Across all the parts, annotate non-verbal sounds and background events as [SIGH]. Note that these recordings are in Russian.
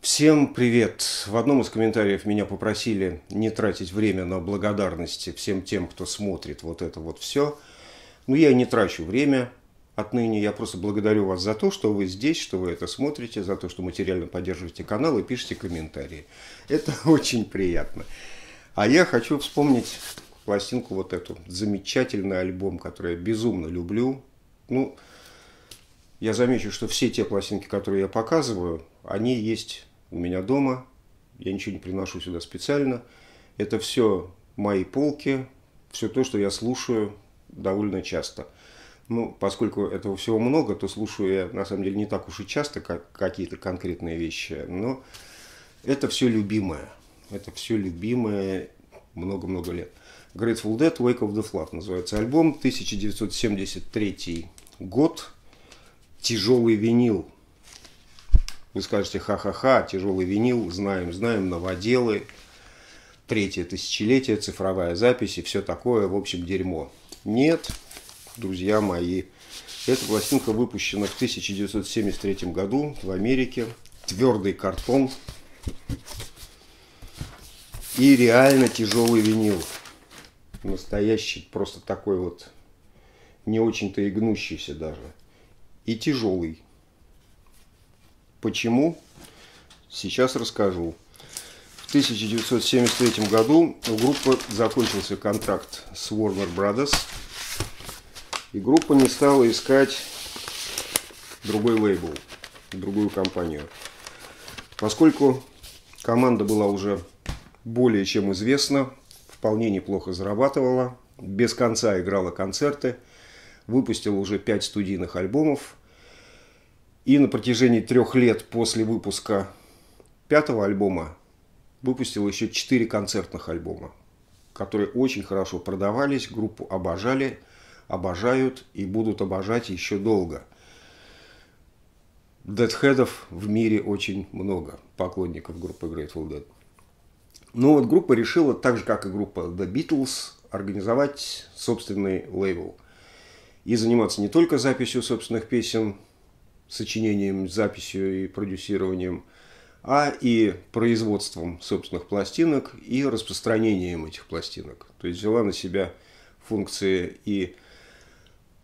Всем привет! В одном из комментариев меня попросили не тратить время на благодарности всем тем, кто смотрит вот это вот все. Но ну, я не трачу время отныне. Я просто благодарю вас за то, что вы здесь, что вы это смотрите, за то, что материально поддерживаете канал и пишете комментарии. Это [LAUGHS] очень приятно. А я хочу вспомнить пластинку вот эту. Замечательный альбом, который я безумно люблю. Ну, я замечу, что все те пластинки, которые я показываю, они есть у меня дома. Я ничего не приношу сюда специально. Это все мои полки, все то, что я слушаю довольно часто. Ну, поскольку этого всего много, то слушаю я, на самом деле, не так уж и часто как какие-то конкретные вещи, но это все любимое. Это все любимое много-много лет. Grateful Dead Wake of the Flood называется альбом. 1973 год. Тяжелый винил. Вы скажете, ха-ха-ха, тяжелый винил, знаем, знаем, новоделы, третье тысячелетие, цифровая запись и все такое, в общем, дерьмо. Нет, друзья мои, эта пластинка выпущена в 1973 году в Америке. Твердый картон и реально тяжелый винил настоящий, просто такой вот не очень-то и гнущийся даже. И тяжелый. Почему? Сейчас расскажу. В 1973 году у группы закончился контракт с Warner Brothers. И группа не стала искать другой лейбл, другую компанию. Поскольку команда была уже более чем известна, вполне неплохо зарабатывала, без конца играла концерты, выпустила уже пять студийных альбомов. И на протяжении трех лет после выпуска пятого альбома выпустила еще четыре концертных альбома, которые очень хорошо продавались, группу обожали, обожают и будут обожать еще долго. Дедхедов в мире очень много поклонников группы Grateful Dead. Ну вот группа решила, так же как и группа The Beatles, организовать собственный лейбл. И заниматься не только записью собственных песен, сочинением, записью и продюсированием, а и производством собственных пластинок и распространением этих пластинок. То есть взяла на себя функции и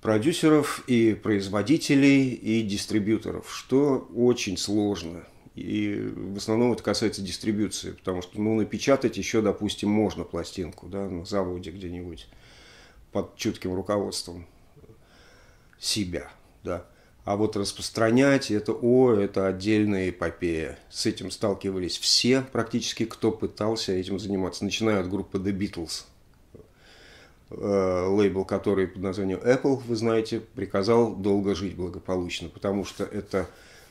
продюсеров, и производителей, и дистрибьюторов, что очень сложно – и в основном это касается дистрибьюции, потому что ну, напечатать еще, допустим, можно пластинку да, на заводе где-нибудь под чутким руководством себя. Да. А вот распространять это о, это отдельная эпопея. С этим сталкивались все практически, кто пытался этим заниматься, начиная от группы The Beatles. Э, лейбл, который под названием Apple, вы знаете, приказал долго жить благополучно, потому что это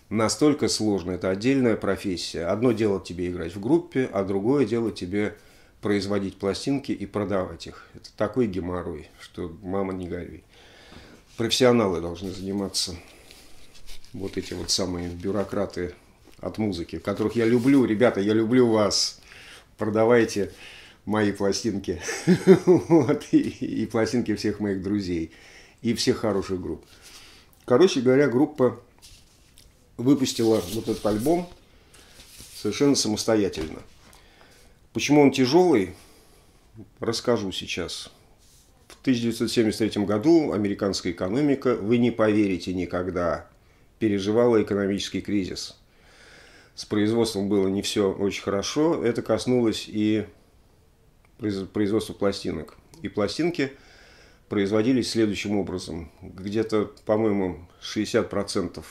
настолько сложно. Это отдельная профессия. Одно дело тебе играть в группе, а другое дело тебе производить пластинки и продавать их. Это такой геморрой, что мама не горюй. Профессионалы должны заниматься вот эти вот самые бюрократы от музыки, которых я люблю. Ребята, я люблю вас. Продавайте мои пластинки [LAUGHS] вот, и, и пластинки всех моих друзей и всех хороших групп. Короче говоря, группа выпустила вот этот альбом совершенно самостоятельно. Почему он тяжелый, расскажу сейчас. В 1973 году американская экономика, вы не поверите никогда, переживала экономический кризис. С производством было не все очень хорошо. Это коснулось и производства пластинок. И пластинки производились следующим образом. Где-то, по-моему, 60%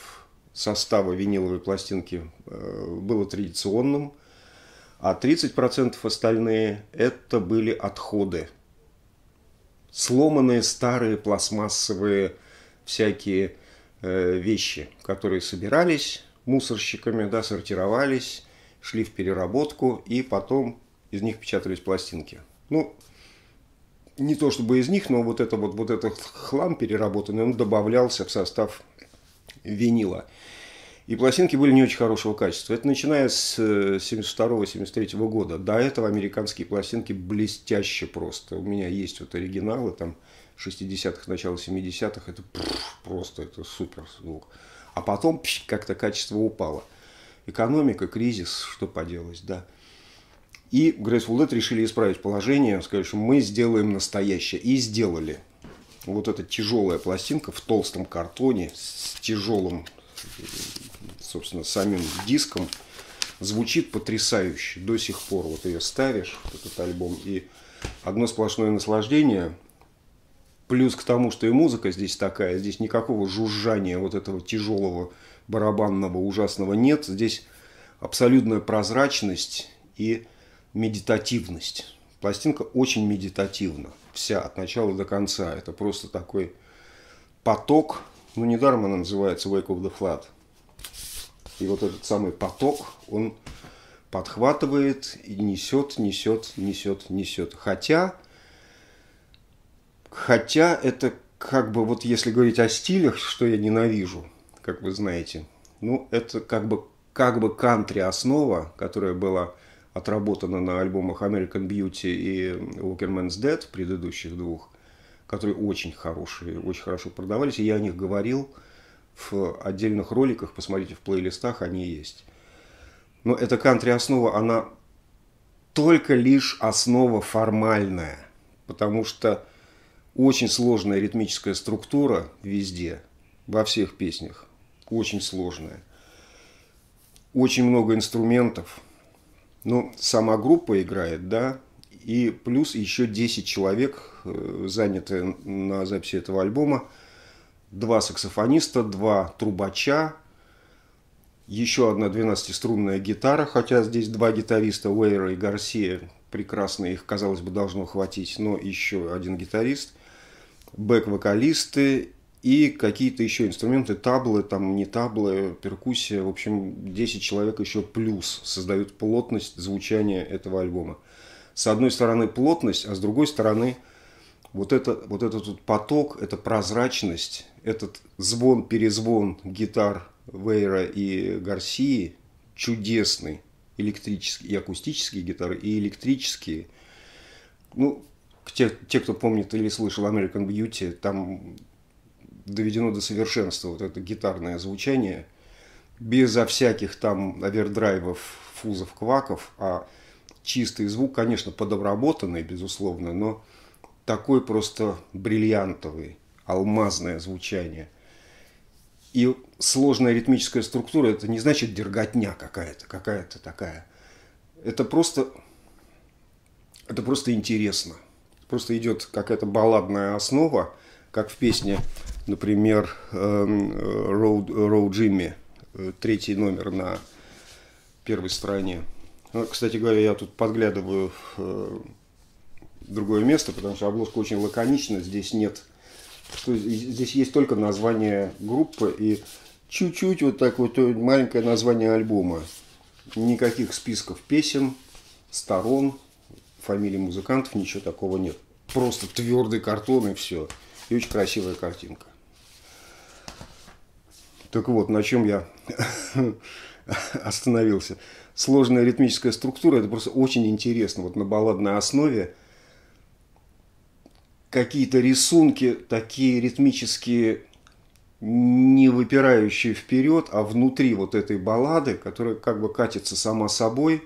состава виниловой пластинки э, было традиционным, а 30% остальные – это были отходы. Сломанные старые пластмассовые всякие э, вещи, которые собирались мусорщиками, да, сортировались, шли в переработку, и потом из них печатались пластинки. Ну, не то чтобы из них, но вот, это, вот, вот этот хлам переработанный, он добавлялся в состав винила. И пластинки были не очень хорошего качества. Это начиная с 1972-1973 э, года. До этого американские пластинки блестяще просто. У меня есть вот оригиналы там 60-х, начало 70-х. Это просто это супер звук. А потом как-то качество упало. Экономика, кризис, что поделать, да. И Graceful Dead решили исправить положение, сказали, что мы сделаем настоящее. И сделали вот эта тяжелая пластинка в толстом картоне с тяжелым, собственно, самим диском звучит потрясающе до сих пор. Вот ее ставишь, этот альбом, и одно сплошное наслаждение. Плюс к тому, что и музыка здесь такая, здесь никакого жужжания вот этого тяжелого барабанного ужасного нет. Здесь абсолютная прозрачность и медитативность. Пластинка очень медитативна вся от начала до конца. Это просто такой поток, ну недаром она называется Wake of the Flood. И вот этот самый поток, он подхватывает и несет, несет, несет, несет. Хотя, хотя это как бы вот если говорить о стилях, что я ненавижу, как вы знаете, ну это как бы как бы кантри основа, которая была отработана на альбомах American Beauty и Walker Man's Dead, предыдущих двух, которые очень хорошие, очень хорошо продавались, и я о них говорил в отдельных роликах, посмотрите, в плейлистах они есть. Но эта кантри-основа, она только лишь основа формальная, потому что очень сложная ритмическая структура везде, во всех песнях, очень сложная. Очень много инструментов – ну, сама группа играет, да, и плюс еще 10 человек э, заняты на записи этого альбома. Два саксофониста, два трубача, еще одна 12-струнная гитара, хотя здесь два гитариста, Уэйра и Гарсия, прекрасно их, казалось бы, должно хватить, но еще один гитарист, бэк-вокалисты и какие-то еще инструменты, таблы, там не таблы, перкуссия, в общем, 10 человек еще плюс создают плотность звучания этого альбома. С одной стороны плотность, а с другой стороны вот, это, вот этот вот поток, эта прозрачность, этот звон-перезвон гитар Вейра и Гарсии чудесный, электрические и акустические гитары, и электрические. Ну, те, те, кто помнит или слышал American Beauty, там доведено до совершенства вот это гитарное звучание, безо всяких там овердрайвов, фузов, кваков, а чистый звук, конечно, подобработанный, безусловно, но такой просто бриллиантовый, алмазное звучание. И сложная ритмическая структура – это не значит дерготня какая-то, какая-то такая. Это просто, это просто интересно. Просто идет какая-то балладная основа, как в песне например, эм, э, Роу, Роу Джимми, э, третий номер на первой стороне. Ну, кстати говоря, я тут подглядываю в э, другое место, потому что обложка очень лаконична, здесь нет... Что, здесь есть только название группы и чуть-чуть вот так вот маленькое название альбома. Никаких списков песен, сторон, фамилий музыкантов, ничего такого нет. Просто твердый картон и все. И очень красивая картинка. Так вот, на чем я [LAUGHS] остановился. Сложная ритмическая структура – это просто очень интересно. Вот на балладной основе какие-то рисунки, такие ритмические, не выпирающие вперед, а внутри вот этой баллады, которая как бы катится сама собой,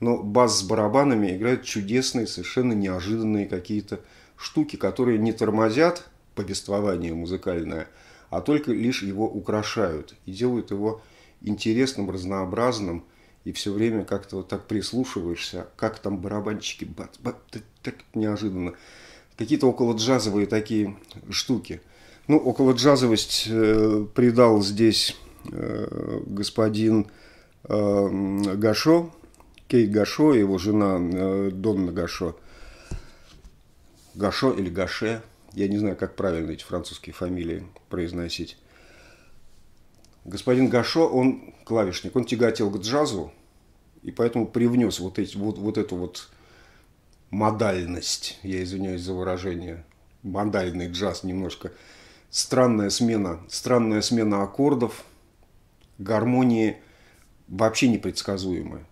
но бас с барабанами играет чудесные, совершенно неожиданные какие-то штуки, которые не тормозят повествование музыкальное – а только лишь его украшают и делают его интересным, разнообразным, и все время как-то вот так прислушиваешься, как там барабанчики, бац, бац, так неожиданно. Какие-то около джазовые такие штуки. Ну, около джазовость э, придал здесь э, господин э, Гашо, Кейт Гашо, его жена э, Донна Гашо. Гашо или Гаше, я не знаю, как правильно эти французские фамилии произносить. Господин Гашо, он клавишник, он тяготел к джазу, и поэтому привнес вот, эти, вот, вот эту вот модальность, я извиняюсь за выражение, модальный джаз немножко, странная смена, странная смена аккордов, гармонии вообще непредсказуемые,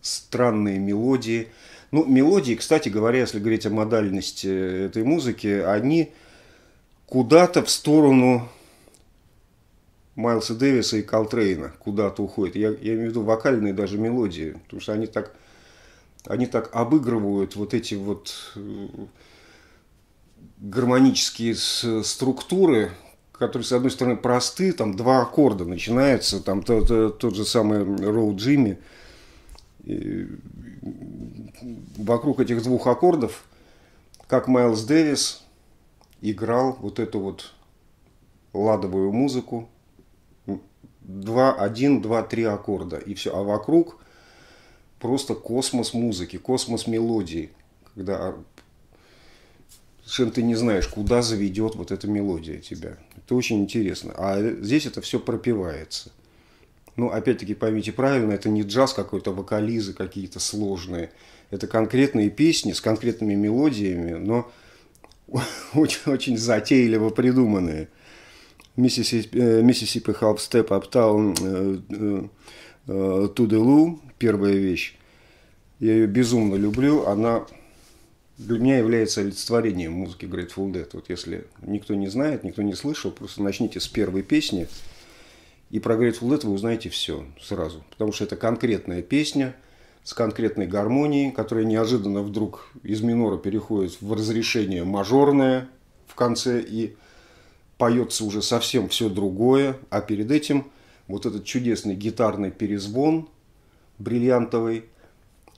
Странные мелодии – ну, мелодии, кстати говоря, если говорить о модальности э, этой музыки, они куда-то в сторону Майлса Дэвиса и Колтрейна куда-то уходят. Я, я имею в виду вокальные даже мелодии, потому что они так, они так обыгрывают вот эти вот э, гармонические структуры, которые, с одной стороны, просты, там два аккорда начинается, там тот, э, тот же самый Роу Джимми, Э, вокруг этих двух аккордов, как Майлз Дэвис играл вот эту вот ладовую музыку. Два, один, два, три аккорда. И все. А вокруг просто космос музыки, космос мелодии. Когда совершенно ты не знаешь, куда заведет вот эта мелодия тебя. Это очень интересно. А здесь это все пропивается – ну, опять-таки, поймите правильно, это не джаз какой-то, а вокализы какие-то сложные. Это конкретные песни с конкретными мелодиями, но очень-очень [LAUGHS] затейливо придуманные. Миссисипи Халп Степ Аптаун Туделу, первая вещь. Я ее безумно люблю. Она для меня является олицетворением музыки Grateful Dead. Вот если никто не знает, никто не слышал, просто начните с первой песни – и про Grateful Dead вы узнаете все сразу. Потому что это конкретная песня с конкретной гармонией, которая неожиданно вдруг из минора переходит в разрешение мажорное в конце и поется уже совсем все другое. А перед этим вот этот чудесный гитарный перезвон бриллиантовый.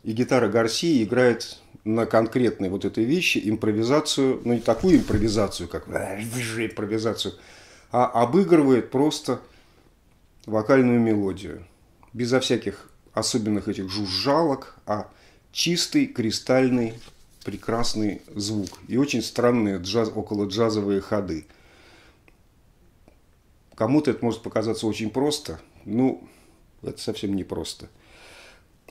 И гитара Гарсии играет на конкретной вот этой вещи импровизацию, ну не такую импровизацию, как импровизацию, а обыгрывает просто вокальную мелодию. Безо всяких особенных этих жужжалок, а чистый, кристальный, прекрасный звук. И очень странные джаз, около джазовые ходы. Кому-то это может показаться очень просто, ну, это совсем не просто.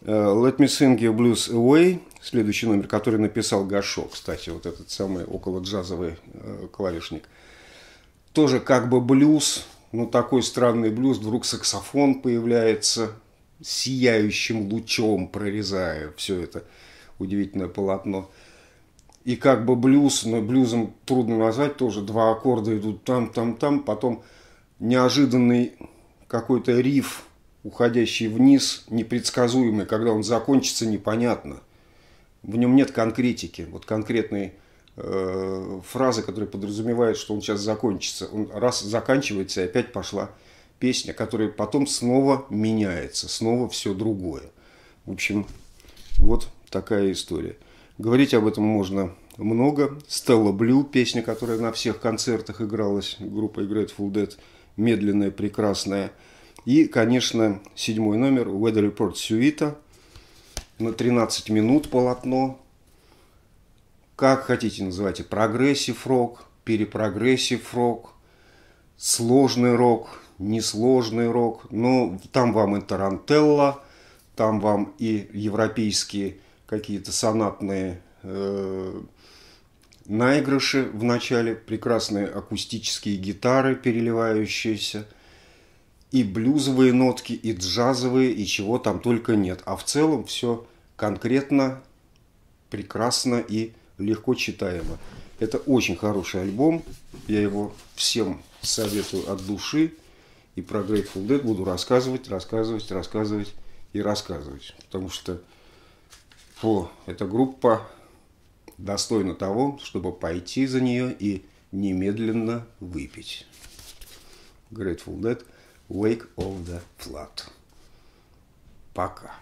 Э, Let Me Sing You Blues Away, следующий номер, который написал Гашо, кстати, вот этот самый около джазовый э, клавишник. Тоже как бы блюз, ну, такой странный блюз, вдруг саксофон появляется, сияющим лучом прорезая все это удивительное полотно. И как бы блюз, но блюзом трудно назвать тоже, два аккорда идут там-там-там, потом неожиданный какой-то риф, уходящий вниз, непредсказуемый, когда он закончится, непонятно. В нем нет конкретики, вот конкретной Э, фразы, которые подразумевают, что он сейчас закончится. Он раз заканчивается, и опять пошла песня, которая потом снова меняется, снова все другое. В общем, вот такая история. Говорить об этом можно много. Стелла Блю, песня, которая на всех концертах игралась, группа играет "Full Dead, медленная, прекрасная. И, конечно, седьмой номер Weather Report Сюита на 13 минут полотно, как хотите называйте, прогрессив рок, перепрогрессив рок, сложный рок, несложный рок. Ну, там вам и Тарантелла, там вам и европейские какие-то сонатные э, наигрыши в начале, прекрасные акустические гитары, переливающиеся, и блюзовые нотки, и джазовые, и чего там только нет. А в целом все конкретно, прекрасно и прекрасно легко читаемо. Это очень хороший альбом. Я его всем советую от души. И про Grateful Dead буду рассказывать, рассказывать, рассказывать и рассказывать. Потому что о, эта группа достойна того, чтобы пойти за нее и немедленно выпить. Grateful Dead, Wake of the Flood. Пока.